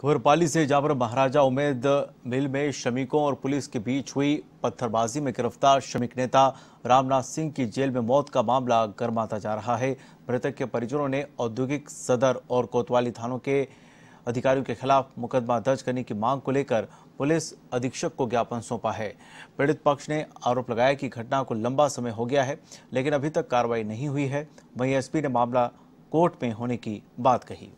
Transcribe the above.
खबर पाली से पर महाराजा उमेद मिल में श्रमिकों और पुलिस के बीच हुई पत्थरबाजी में गिरफ्तार श्रमिक नेता रामनाथ सिंह की जेल में मौत का मामला गर्माता जा रहा है मृतक के परिजनों ने औद्योगिक सदर और कोतवाली थानों के अधिकारियों के खिलाफ मुकदमा दर्ज करने की मांग को लेकर पुलिस अधीक्षक को ज्ञापन सौंपा है पीड़ित पक्ष ने आरोप लगाया कि घटना को लंबा समय हो गया है लेकिन अभी तक कार्रवाई नहीं हुई है वहीं एसपी ने मामला कोर्ट में होने की बात कही